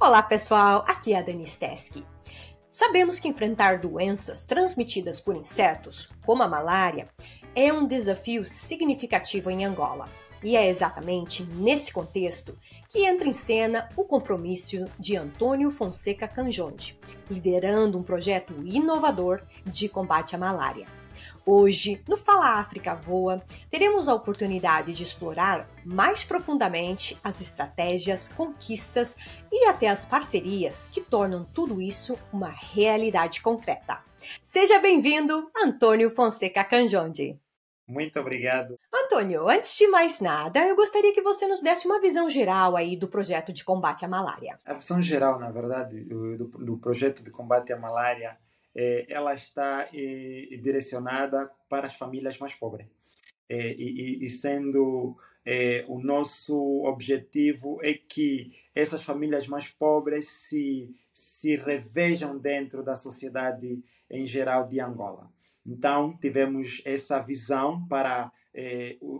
Olá pessoal, aqui é a Dani Steski. Sabemos que enfrentar doenças transmitidas por insetos, como a malária, é um desafio significativo em Angola. E é exatamente nesse contexto que entra em cena o compromisso de Antônio Fonseca Canjonde, liderando um projeto inovador de combate à malária. Hoje, no Fala África Voa, teremos a oportunidade de explorar mais profundamente as estratégias, conquistas e até as parcerias que tornam tudo isso uma realidade concreta. Seja bem-vindo, Antônio Fonseca Canjonde. Muito obrigado. Antônio, antes de mais nada, eu gostaria que você nos desse uma visão geral aí do projeto de combate à malária. A visão geral, na verdade, do, do projeto de combate à malária é, ela está é, direcionada para as famílias mais pobres. É, e, e, sendo o nosso objetivo é que essas famílias mais pobres se, se revejam dentro da sociedade em geral de Angola. Então, tivemos essa visão para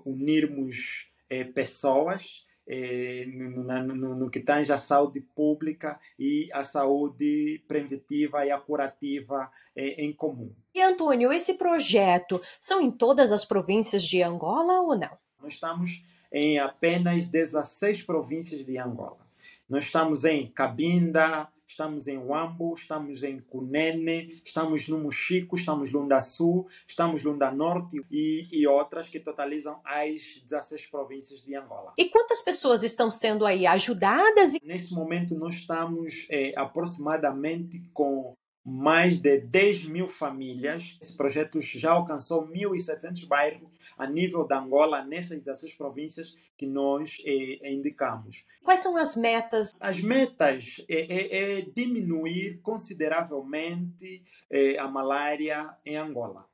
unirmos pessoas eh, no, no, no, que tange à saúde pública e à saúde preventiva e a curativa eh, em comum. E Antônio, esse projeto são em todas as províncias de Angola ou não? Nós estamos em apenas 16 províncias de Angola. Nós estamos em Cabinda, estamos em Uambo, estamos em Cunene, estamos no Muxico, estamos Lunda Sul, estamos Lunda Norte e, e outras que totalizam as 16 províncias de Angola. E quantas pessoas estão sendo aí ajudadas? Neste momento nós estamos é, aproximadamente com mais de 10 mil famílias. Esse projeto já alcançou 1.700 bairros a nível da Angola, nessas 16 províncias que nós eh, eh, indicamos. Quais são as metas? As metas é, é, é diminuir consideravelmente eh, a malária em Angola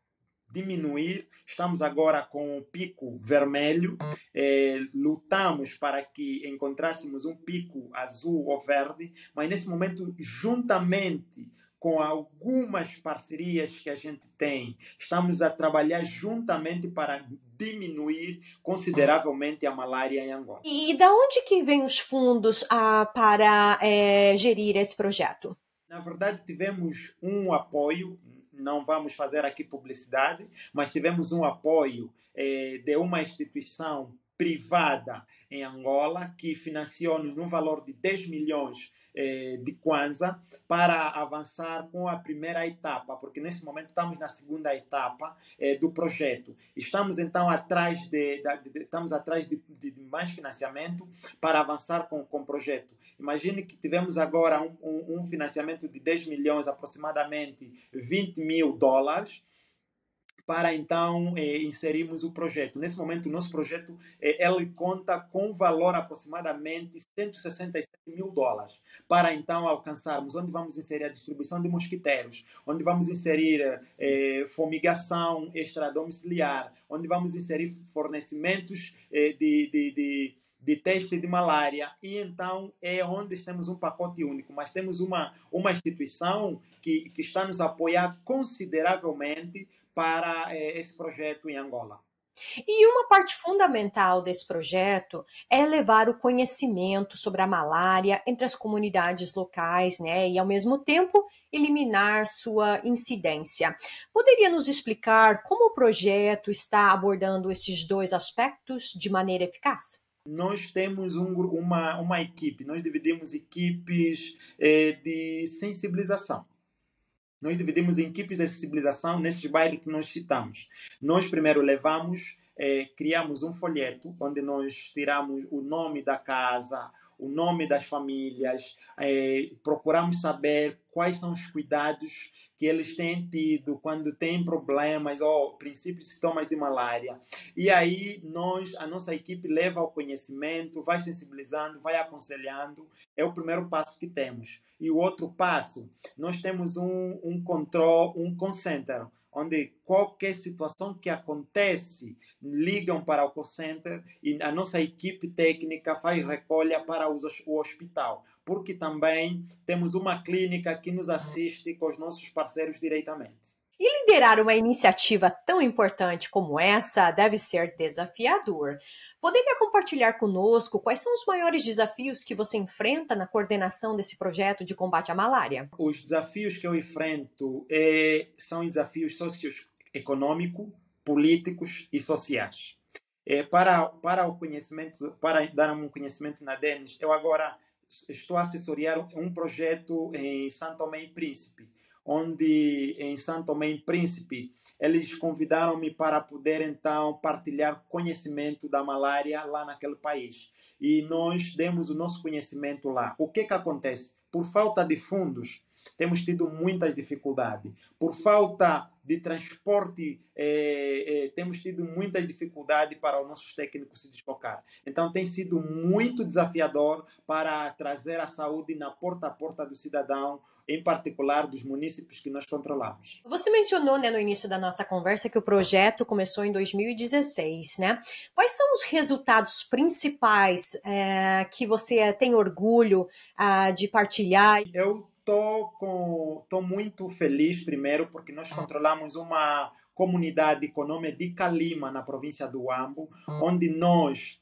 diminuir. Estamos agora com o pico vermelho. É, lutamos para que encontrássemos um pico azul ou verde, mas nesse momento, juntamente com algumas parcerias que a gente tem, estamos a trabalhar juntamente para diminuir consideravelmente a malária em Angola. E, da onde que vêm os fundos ah, para é, gerir esse projeto? Na verdade, tivemos um apoio, não vamos fazer aqui publicidade, mas tivemos um apoio é, de uma instituição privada em Angola que financiou-nos no valor de 10 milhões eh, de kwanza para avançar com a primeira etapa, porque nesse momento estamos na segunda etapa eh, do projeto. Estamos então atrás de, de, de estamos atrás de, de, mais financiamento para avançar com, com o projeto. Imagine que tivemos agora um, um, um financiamento de 10 milhões, aproximadamente 20 mil dólares, para então eh, inserirmos o projeto. Nesse momento, o nosso projeto eh, ele conta com valor aproximadamente 167 mil dólares para então alcançarmos onde vamos inserir a distribuição de mosquiteiros, onde vamos inserir eh, eh, fumigação extradomiciliar, onde vamos inserir fornecimentos de, de, de de teste de malária e então é onde temos um pacote único, mas temos uma, uma instituição que, que está nos apoiar consideravelmente para é, esse projeto em Angola. E uma parte fundamental desse projeto é levar o conhecimento sobre a malária entre as comunidades locais, né? E ao mesmo tempo eliminar sua incidência. Poderia nos explicar como o projeto está abordando esses dois aspectos de maneira eficaz? Nós temos um, uma, uma equipe, nós dividimos equipes eh, de sensibilização. Nós dividimos em equipes de sensibilização neste bairro que nós citamos. Nós primeiro levamos, eh, criamos um folheto onde nós tiramos o nome da casa, o nome das famílias, é, procuramos saber quais são os cuidados que eles têm tido quando têm problemas ou princípios sintomas de malária. E aí nós, a nossa equipe leva ao conhecimento, vai sensibilizando, vai aconselhando. É o primeiro passo que temos. E o outro passo, nós temos um, um control, um center onde qualquer situação que acontece, ligam para o call center e a nossa equipe técnica faz recolha para o hospital, porque também temos uma clínica que nos assiste com os nossos parceiros diretamente. E liderar uma iniciativa tão importante como essa deve ser desafiador. Poderia compartilhar conosco quais são os maiores desafios que você enfrenta na coordenação desse projeto de combate à malária? Os desafios que eu enfrento é, são desafios socioeconômicos, políticos e sociais. É, para, para o conhecimento, para dar um conhecimento na DENES, eu agora estou assessoriando um projeto em São Tomé e Príncipe, onde em São Tomé e Príncipe eles convidaram-me para poder então partilhar conhecimento da malária lá naquele país. E nós demos o nosso conhecimento lá. O que que acontece? Por falta de fundos, temos tido muitas dificuldades. Por falta de transporte, é, é, temos tido muitas dificuldades para os nossos técnicos se deslocar. Então, tem sido muito desafiador para trazer a saúde na porta a porta do cidadão, em particular dos municípios que nós controlamos. Você mencionou né, no início da nossa conversa que o projeto começou em 2016, né? Quais são os resultados principais é, que você tem orgulho ah, de partilhar? Eu Estou com, tô muito feliz, primeiro, porque nós ah. controlamos uma comunidade com nome de Calima, na província do Ambo, ah. onde nós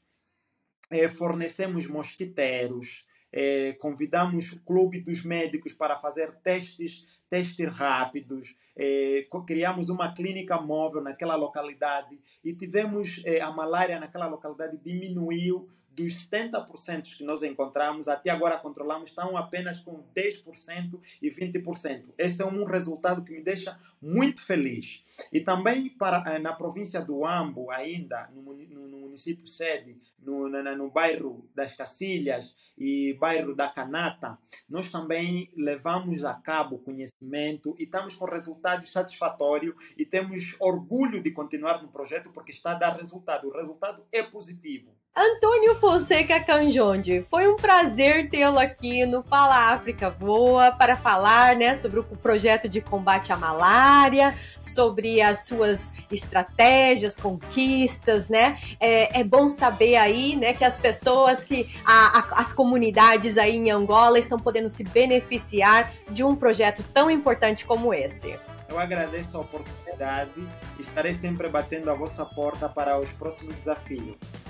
é, fornecemos mosquiteiros, é, convidamos o Clube dos Médicos para fazer testes testes rápidos, é, criamos uma clínica móvel naquela localidade e tivemos é, a malária naquela localidade diminuiu dos 70% que nós encontramos, até agora controlamos, estão apenas com 10% e 20%. Esse é um resultado que me deixa muito feliz. E também para, eh, na província do Ambo, ainda, no, no, no município sede, no, no, no bairro das Cacilhas e bairro da Canata, nós também levamos a cabo conhecimento crescimento e estamos com resultados satisfatório e temos orgulho de continuar no projeto porque está a dar resultado. O resultado é positivo. Antônio Fonseca Canjonde, foi um prazer tê-lo aqui no Fala África Voa para falar né, sobre o projeto de combate à malária, sobre as suas estratégias, conquistas, né? É, é bom saber aí né, que as pessoas que a, a, as comunidades aí em Angola estão podendo se beneficiar de um projeto tão importante como esse. Eu agradeço a oportunidade e estarei sempre batendo a vossa porta para os próximos desafios.